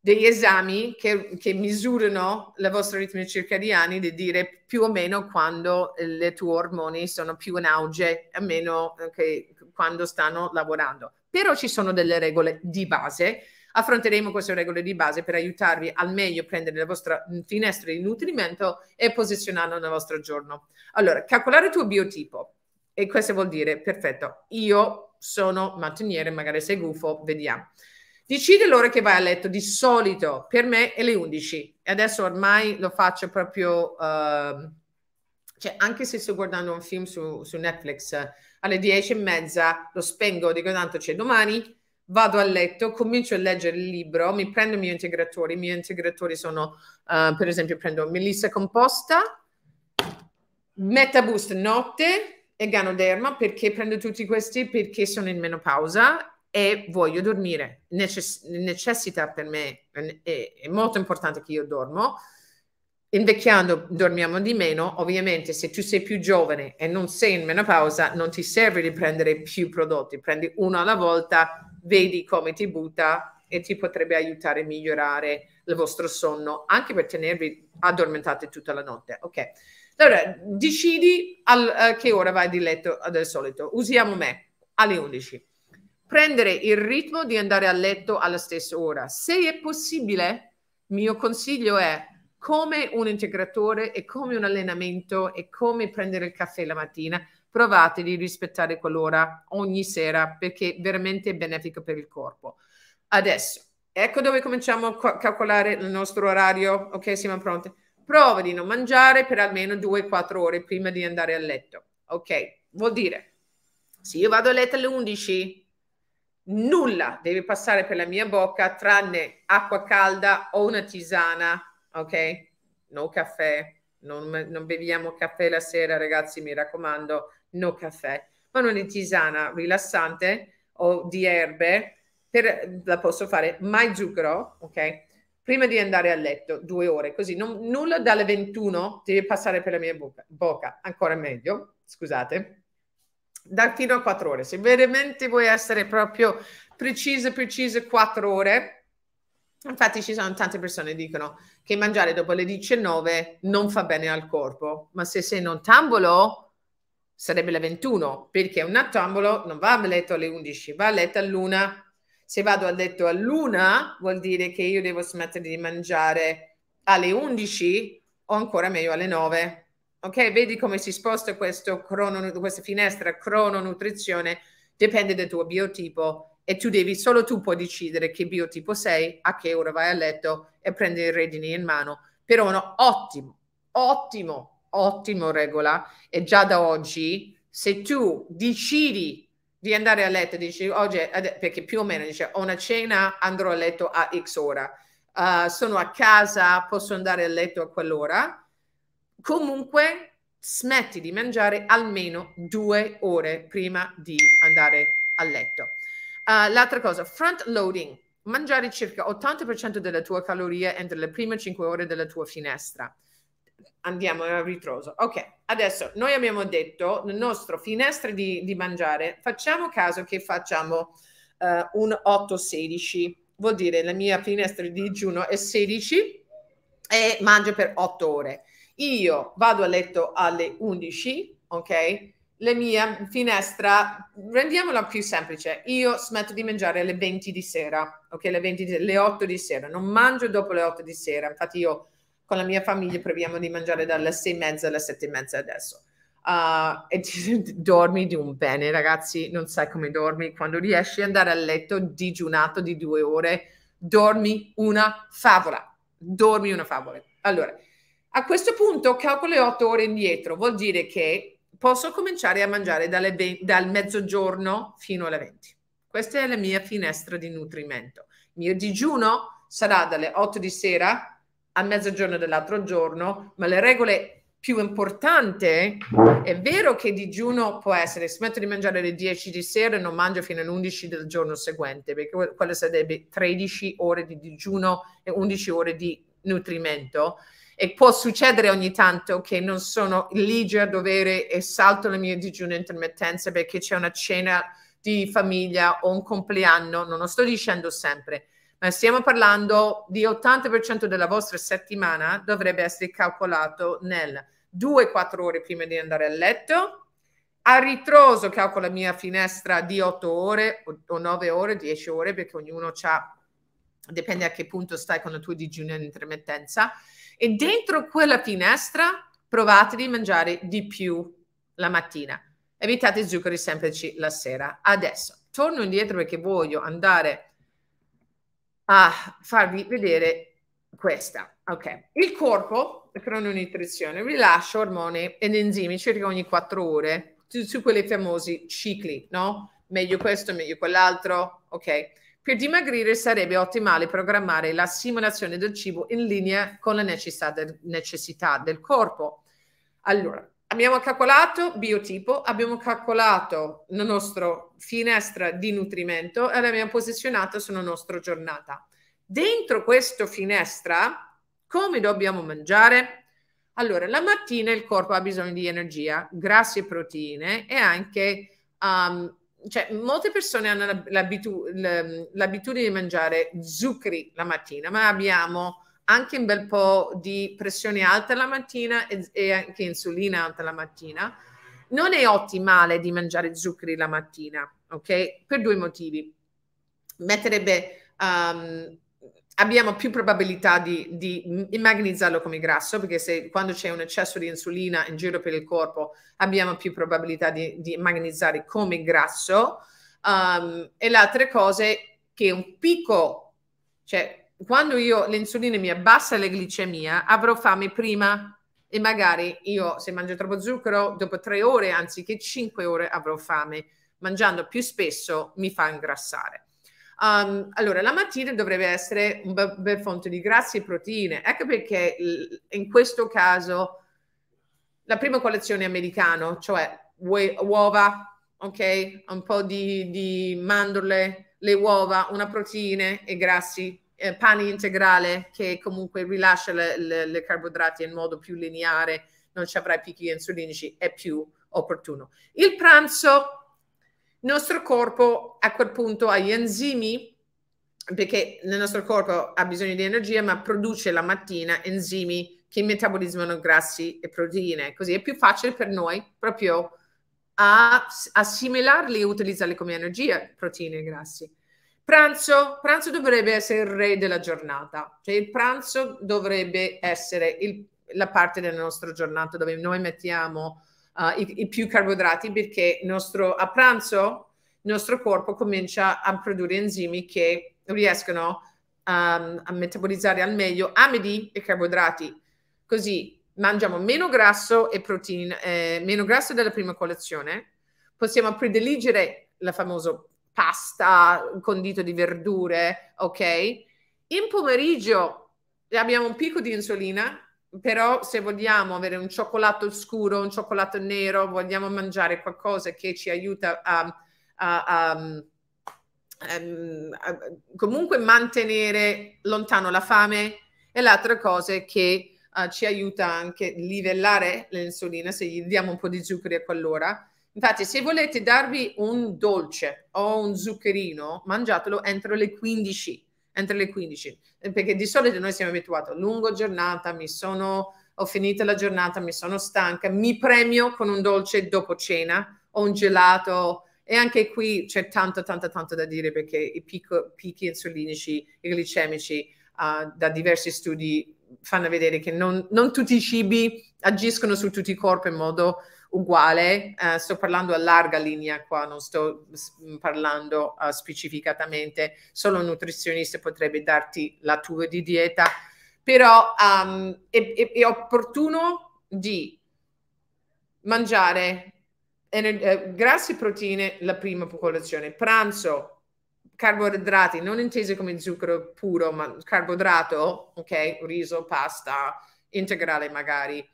S1: degli esami che, che misurano il vostro ritmo circadiano di dire più o meno quando le tuoi ormoni sono più in auge, o meno che quando stanno lavorando. Però ci sono delle regole di base Affronteremo queste regole di base per aiutarvi al meglio a prendere la vostra mm, finestra di nutrimento e posizionarla nel vostro giorno. Allora, calcolare il tuo biotipo. E questo vuol dire, perfetto, io sono mattiniere, magari sei gufo, vediamo. Decide l'ora che vai a letto, di solito per me è le 11 e adesso ormai lo faccio proprio, uh, cioè anche se sto guardando un film su, su Netflix alle 10 e mezza lo spengo, dico tanto c'è domani, vado a letto, comincio a leggere il libro, mi prendo i miei integratori, i miei integratori sono, uh, per esempio, prendo Melissa Composta, Metaboost Notte e Ganoderma, perché prendo tutti questi? Perché sono in menopausa e voglio dormire, Necess- necessita per me, è, è molto importante che io dormo, invecchiando dormiamo di meno, ovviamente se tu sei più giovane e non sei in menopausa non ti serve di prendere più prodotti, prendi uno alla volta, vedi come ti butta e ti potrebbe aiutare a migliorare il vostro sonno anche per tenervi addormentati tutta la notte. Ok, allora decidi al, a eh, che ora vai di letto eh, del solito, usiamo me alle 11. Prendere il ritmo di andare a letto alla stessa ora. Se è possibile, il mio consiglio è come un integratore e come un allenamento e come prendere il caffè la mattina. Provate di rispettare quell'ora ogni sera perché veramente è benefico per il corpo. Adesso, ecco dove cominciamo a calcolare il nostro orario. Ok, siamo pronti. Prova di non mangiare per almeno 2-4 ore prima di andare a letto. Ok, vuol dire, se io vado a letto alle 11, nulla deve passare per la mia bocca tranne acqua calda o una tisana ok? No caffè, non, non beviamo caffè la sera, ragazzi, mi raccomando, no caffè. Ma non è tisana rilassante o di erbe, per, la posso fare, mai zucchero, ok? Prima di andare a letto, due ore, così non, nulla dalle 21 deve passare per la mia bocca, bocca ancora meglio, scusate, da fino a quattro ore. Se veramente vuoi essere proprio precise, precise, quattro ore, infatti ci sono tante persone che dicono che mangiare dopo le 19 non fa bene al corpo, ma se sei notambolo sarebbe le 21, perché un notambolo non va a letto alle 11, va a letto all'una. Se vado a letto all'una vuol dire che io devo smettere di mangiare alle 11 o ancora meglio alle 9. Ok, vedi come si sposta questo crono, questa finestra crononutrizione, dipende dal tuo biotipo e tu devi solo tu puoi decidere che biotipo sei, a che ora vai a letto e prendi i redini in mano. Però no, ottimo, ottimo, ottimo regola e già da oggi se tu decidi di andare a letto, dici oggi perché più o meno dice ho una cena, andrò a letto a X ora. Uh, sono a casa, posso andare a letto a quell'ora. Comunque smetti di mangiare almeno due ore prima di andare a letto. Uh, l'altra cosa, front loading, mangiare circa 80% delle tue calorie entro le prime 5 ore della tua finestra. Andiamo a ritroso. Ok, adesso noi abbiamo detto nel nostro finestra di, di mangiare, facciamo caso che facciamo uh, un 8-16, vuol dire la mia finestra di digiuno è 16 e mangio per 8 ore. Io vado a letto alle 11, ok? la mia finestra, rendiamola più semplice, io smetto di mangiare alle 20 di sera, ok? Le, 20 di, le 8 di sera, non mangio dopo le 8 di sera, infatti io con la mia famiglia proviamo di mangiare dalle 6 e mezza alle 7 e mezza adesso. Uh, e (laughs) dormi di un bene, ragazzi, non sai come dormi, quando riesci ad andare a letto digiunato di due ore, dormi una favola, dormi una favola. Allora, a questo punto calcolo le 8 ore indietro, vuol dire che posso cominciare a mangiare dalle, dal mezzogiorno fino alle 20. Questa è la mia finestra di nutrimento. Il mio digiuno sarà dalle 8 di sera a mezzogiorno dell'altro giorno, ma le regole più importanti è vero che digiuno può essere smetto di mangiare alle 10 di sera e non mangio fino alle 11 del giorno seguente, perché quello sarebbe 13 ore di digiuno e 11 ore di nutrimento e può succedere ogni tanto che non sono ligia a dovere e salto le mie digiuno intermittenze perché c'è una cena di famiglia o un compleanno, non lo sto dicendo sempre, ma stiamo parlando di 80% della vostra settimana dovrebbe essere calcolato nel 2-4 ore prima di andare a letto, a ritroso calcolo la mia finestra di 8 ore o 9 ore, 10 ore, perché ognuno ha, dipende a che punto stai con la tua digiuna intermittenza, e dentro quella finestra provate di mangiare di più la mattina. Evitate zuccheri semplici la sera. Adesso torno indietro perché voglio andare a farvi vedere questa. Ok, il corpo, crononutrizione, rilascia ormoni ed enzimi circa ogni 4 ore su, su quelli famosi cicli, no? Meglio questo, meglio quell'altro, ok? Per dimagrire sarebbe ottimale programmare la simulazione del cibo in linea con le necessità del, necessità del corpo. Allora, abbiamo calcolato biotipo, abbiamo calcolato la nostra finestra di nutrimento e l'abbiamo posizionata sulla nostra giornata. Dentro questa finestra, come dobbiamo mangiare? Allora, la mattina il corpo ha bisogno di energia, grassi e proteine e anche um, cioè, molte persone hanno l'abitu- l'abitudine di mangiare zuccheri la mattina, ma abbiamo anche un bel po' di pressione alta la mattina e, e anche insulina alta la mattina. Non è ottimale di mangiare zuccheri la mattina, ok? Per due motivi. Metterebbe um, abbiamo più probabilità di, di immaginizzarlo come grasso, perché se, quando c'è un eccesso di insulina in giro per il corpo abbiamo più probabilità di, di immaginizzare come grasso. Um, e le altre cose che un picco, cioè quando io l'insulina mi abbassa la glicemia, avrò fame prima e magari io se mangio troppo zucchero, dopo tre ore anziché cinque ore avrò fame. Mangiando più spesso mi fa ingrassare. Um, allora, la mattina dovrebbe essere un bel, bel fonte di grassi e proteine. Ecco perché in questo caso la prima colazione americana, cioè uova, ok, un po' di, di mandorle, le uova, una proteina e grassi, eh, pane integrale che comunque rilascia le, le, le carboidrati in modo più lineare, non ci avrai picchi insulinici, è più opportuno. Il pranzo il nostro corpo a quel punto ha gli enzimi, perché nel nostro corpo ha bisogno di energia, ma produce la mattina enzimi che metabolizzano grassi e proteine. Così è più facile per noi proprio assimilarli e utilizzarli come energia, proteine e grassi. Pranzo, pranzo dovrebbe essere il re della giornata, cioè il pranzo dovrebbe essere il, la parte della nostra giornata dove noi mettiamo uh, i, i, più carboidrati perché nostro, a pranzo il nostro corpo comincia a produrre enzimi che riescono um, a metabolizzare al meglio amidi e carboidrati. Così mangiamo meno grasso e proteine, eh, meno grasso della prima colazione, possiamo prediligere la famosa pasta, condito di verdure, ok? In pomeriggio abbiamo un picco di insulina però se vogliamo avere un cioccolato scuro, un cioccolato nero, vogliamo mangiare qualcosa che ci aiuta a, a, a, ehm, a comunque mantenere lontano la fame e l'altra cosa è che uh, ci aiuta anche a livellare l'insulina se gli diamo un po' di zuccheri a quell'ora. Infatti, se volete darvi un dolce o un zuccherino, mangiatelo entro le 15 entro le 15, eh, perché di solito noi siamo abituati a lunga giornata, mi sono, ho finito la giornata, mi sono stanca, mi premio con un dolce dopo cena o un gelato e anche qui c'è tanto, tanto, tanto da dire perché i picco, picchi insulinici e glicemici uh, da diversi studi fanno vedere che non, non tutti i cibi agiscono su tutti i corpi in modo uguale, uh, sto parlando a larga linea qua, non sto mm, parlando uh, specificatamente, solo un nutrizionista potrebbe darti la tua di dieta, però um, è, è, è, opportuno di mangiare ener- eh, grassi e proteine la prima colazione, pranzo carboidrati, non intese come zucchero puro, ma carboidrato, ok, riso, pasta, integrale magari,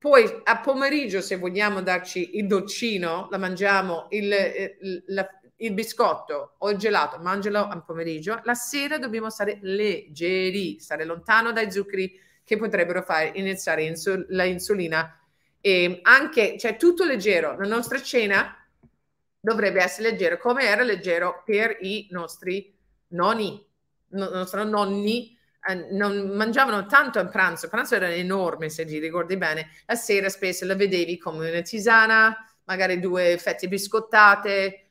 S1: poi a pomeriggio, se vogliamo darci il doccino la mangiamo, il, il, eh, la, il biscotto o il gelato, mangialo al pomeriggio. La sera dobbiamo stare leggeri, stare lontano dai zuccheri che potrebbero fare iniziare insul- la insulina. E anche, cioè tutto leggero, la nostra cena dovrebbe essere leggero come era leggero per i nostri nonni, no- nostri nonni eh, non mangiavano tanto a pranzo, il pranzo era enorme se ti ricordi bene, la sera spesso la vedevi come una tisana, magari due fette biscottate,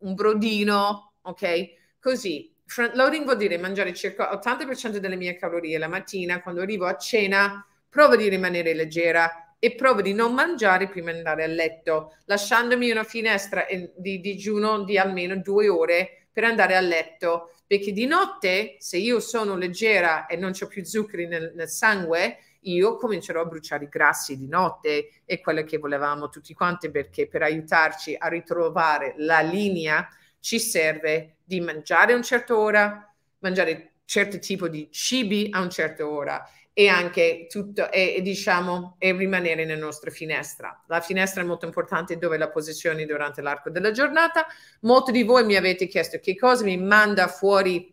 S1: un brodino, ok? Così. Front loading vuol dire mangiare circa 80% delle mie calorie la mattina, quando arrivo a cena provo di rimanere leggera e provo di non mangiare prima di andare a letto, lasciandomi una finestra eh, di digiuno di almeno due ore per andare a letto, perché di notte, se io sono leggera e non ho più zuccheri nel, nel sangue, io comincerò a bruciare i grassi di notte e quello che volevamo tutti quanti perché per aiutarci a ritrovare la linea ci serve di mangiare a un certo ora, mangiare certo tipo di cibi a un certo ora e anche tutto, e, e diciamo, e rimanere nella nostra finestra. La finestra è molto importante dove la posizioni durante l'arco della giornata. Molti di voi mi avete chiesto che cosa mi manda fuori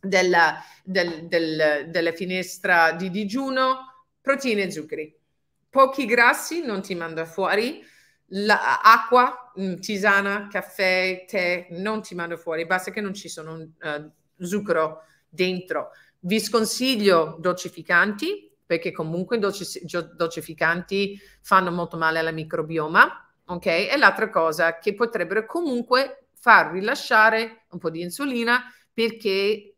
S1: della, del, del, della finestra di digiuno, proteine e zuccheri. Pochi grassi non ti manda fuori, la, acqua, mm, tisana, caffè, tè non ti manda fuori, basta che non ci sono uh, zucchero dentro. Vi sconsiglio dolcificanti perché comunque i dolci, dolcificanti fanno molto male alla microbioma, ok? E l'altra cosa che potrebbero comunque far rilasciare un po' di insulina perché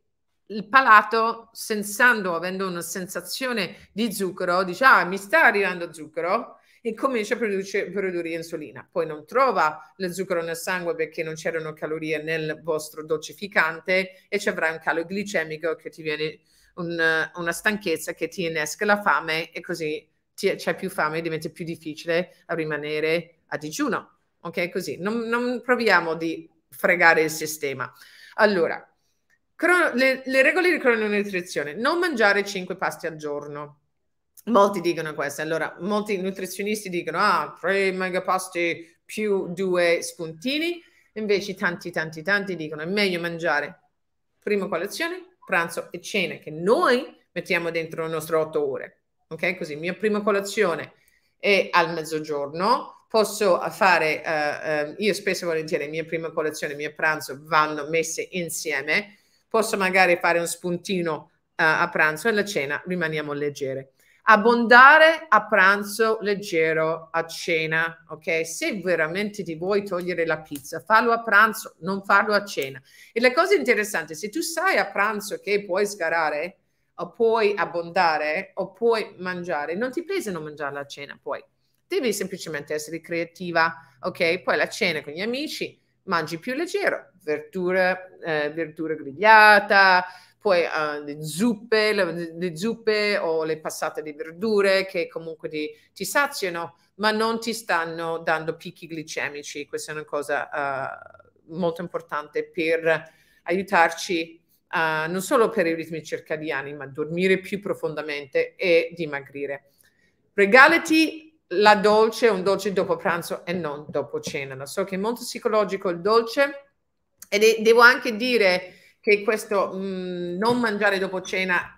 S1: il palato, sensando, avendo una sensazione di zucchero, dice ah mi sta arrivando zucchero, e comincia a produce, produrre insulina. Poi non trova lo zucchero nel sangue perché non c'erano calorie nel vostro dolcificante e ci avrà un calo glicemico che ti viene un, una stanchezza che ti innesca la fame e così ti, c'è più fame e diventa più difficile a rimanere a digiuno. Ok, così non, non proviamo di fregare il sistema. Allora, le, le regole di crononutrizione, non mangiare 5 pasti al giorno, Molti dicono questo, allora molti nutrizionisti dicono ah 3 megapasti più 2 spuntini, invece tanti tanti tanti dicono è meglio mangiare prima colazione, pranzo e cena che noi mettiamo dentro le nostre 8 ore, ok? Così mia prima colazione è al mezzogiorno, posso fare, uh, uh, io spesso e volentieri mia prima colazione e mio pranzo vanno messe insieme, posso magari fare un spuntino uh, a pranzo e la cena rimaniamo leggere abbondare a pranzo leggero a cena ok se veramente ti vuoi togliere la pizza fallo a pranzo non farlo a cena e la cosa interessante se tu sai a pranzo che puoi sgarare o puoi abbondare o puoi mangiare non ti pesa non mangiare a cena poi devi semplicemente essere creativa ok poi la cena con gli amici mangi più leggero verdura eh, verdura grigliata poi uh, le zuppe, le, le, zuppe o le passate di verdure che comunque ti, ti, saziano, ma non ti stanno dando picchi glicemici. Questa è una cosa uh, molto importante per aiutarci Uh, non solo per i ritmi circadiani, ma dormire più profondamente e dimagrire. Regalati la dolce, un dolce dopo pranzo e non dopo cena. Lo so che è molto psicologico il dolce e de- devo anche dire che questo mh, mm, non mangiare dopo cena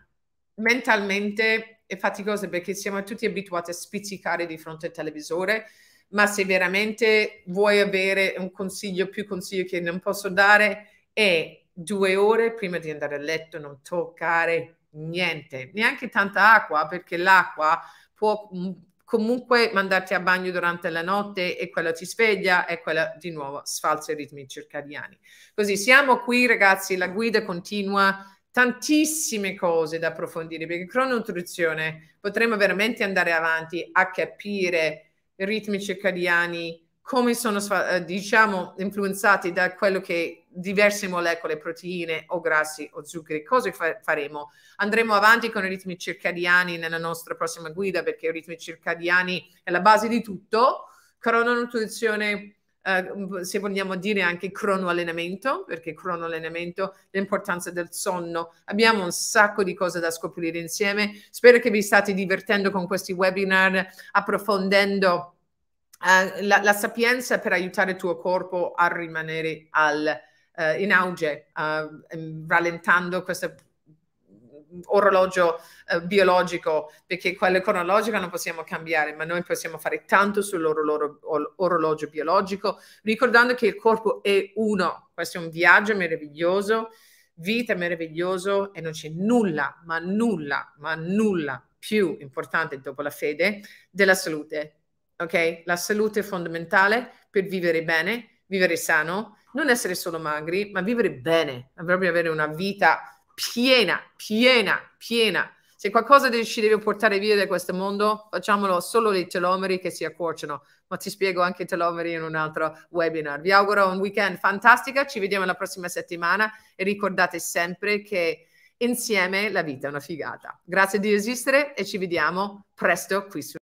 S1: mentalmente è faticoso perché siamo tutti abituati a spizzicare di fronte al televisore, ma se veramente vuoi avere un consiglio, più consiglio che non posso dare, è due ore prima di andare a letto non toccare niente, neanche tanta acqua perché l'acqua può mm, comunque mandarti a bagno durante la notte e quella ti sveglia e quella di nuovo sfalza i ritmi circadiani. Così siamo qui ragazzi, la guida continua, tantissime cose da approfondire perché crononutrizione potremmo veramente andare avanti a capire i ritmi circadiani, come sono eh, diciamo influenzati da quello che diverse molecole, proteine o grassi o zuccheri, cosa fa- faremo? Andremo avanti con i ritmi circadiani nella nostra prossima guida perché i ritmi circadiani è la base di tutto, crononutrizione, eh, se vogliamo dire anche cronoallenamento, perché cronoallenamento, l'importanza del sonno. Abbiamo un sacco di cose da scoprire insieme. Spero che vi state divertendo con questi webinar, approfondendo eh, la, la sapienza per aiutare il tuo corpo a rimanere al eh, in auge, eh, ehm, rallentando questo orologio eh, biologico, perché quello cronologico non possiamo cambiare, ma noi possiamo fare tanto sull'orologio biologico, ricordando che il corpo è uno, questo è un viaggio meraviglioso, vita meravigliosa e non c'è nulla, ma nulla, ma nulla più importante dopo la fede della salute. Ok? La salute è fondamentale per vivere bene, vivere sano, non essere solo magri, ma vivere bene, proprio avere una vita piena, piena, piena. Se qualcosa ci deve portare via da questo mondo, facciamolo solo dei telomeri che si accorciano, ma ti spiego anche i telomeri in un altro webinar. Vi auguro un weekend fantastico, ci vediamo la prossima settimana e ricordate sempre che insieme la vita è una figata. Grazie di esistere e ci vediamo presto qui su